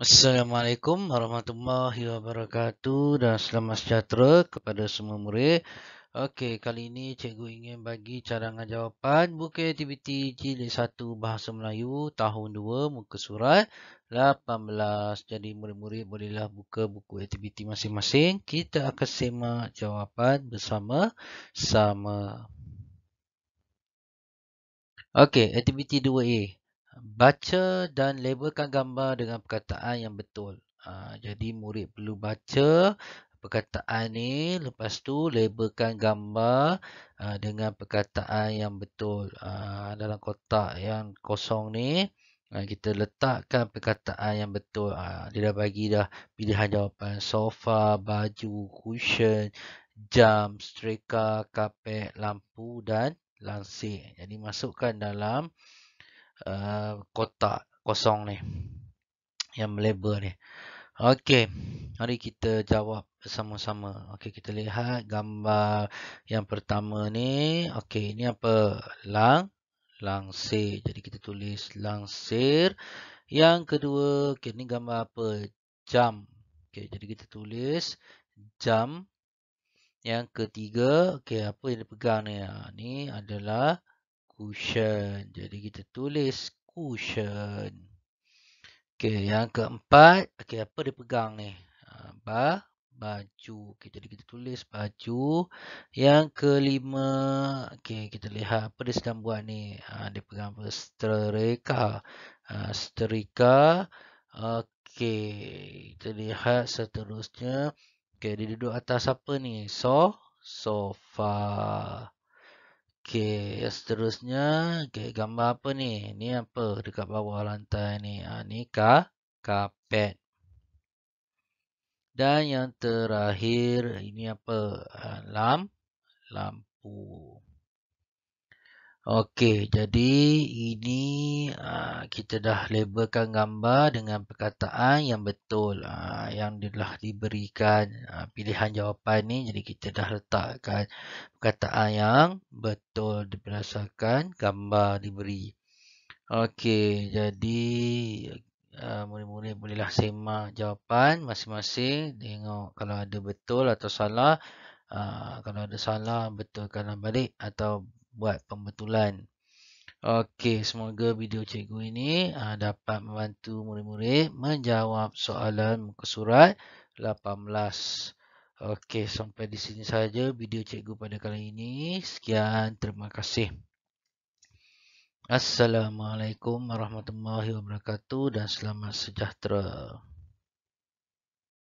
Assalamualaikum warahmatullahi wabarakatuh dan selamat sejahtera kepada semua murid. Okey, kali ini cikgu ingin bagi cadangan jawapan buku aktiviti jilid 1 Bahasa Melayu tahun 2 muka surat 18. Jadi murid-murid bolehlah buka buku aktiviti masing-masing. Kita akan semak jawapan bersama-sama. Okey, aktiviti 2A. Baca dan labelkan gambar dengan perkataan yang betul. Ha, jadi murid perlu baca perkataan ni lepas tu labelkan gambar ha, dengan perkataan yang betul. Ha, dalam kotak yang kosong ni ha, kita letakkan perkataan yang betul. Ha, dia dah bagi dah pilihan jawapan sofa, baju, cushion, jam, streka, kapek, lampu dan langsir. Jadi masukkan dalam Ah, kotak kosong ni yang melebar ni. Okey, mari kita jawab sama-sama. Okey, kita lihat gambar yang pertama ni. Okey, ini apa? Lang langsir. Jadi kita tulis langsir. Yang kedua, okey ni gambar apa? Jam. Okey, jadi kita tulis jam. Yang ketiga, okey apa yang dipegang ni? Ha, ni adalah cushion. Jadi kita tulis cushion. Okey, yang keempat, okey apa dia pegang ni? Ha, ba baju. Okey, jadi kita tulis baju. Yang kelima, okey kita lihat apa dia sedang buat ni. Ha, dia pegang apa? Setrika. Ha, setrika. Okey, kita lihat seterusnya. Okey, dia duduk atas apa ni? So sofa. Okey, seterusnya, okey gambar apa ni? Ni apa dekat bawah lantai ni? Ha, ni ka carpet. Dan yang terakhir ini apa? Ha, lamp lampu. Okey, jadi ini kita dah labelkan gambar dengan perkataan yang betul ha, yang telah diberikan ha, pilihan jawapan ni jadi kita dah letakkan perkataan yang betul berdasarkan gambar diberi okey jadi ha, murid-murid uh, bolehlah semak jawapan masing-masing tengok kalau ada betul atau salah uh, kalau ada salah betulkan balik atau buat pembetulan Okey, semoga video cikgu ini uh, dapat membantu murid-murid menjawab soalan muka surat 18. Okey, sampai di sini saja video cikgu pada kali ini. Sekian, terima kasih. Assalamualaikum warahmatullahi wabarakatuh dan selamat sejahtera.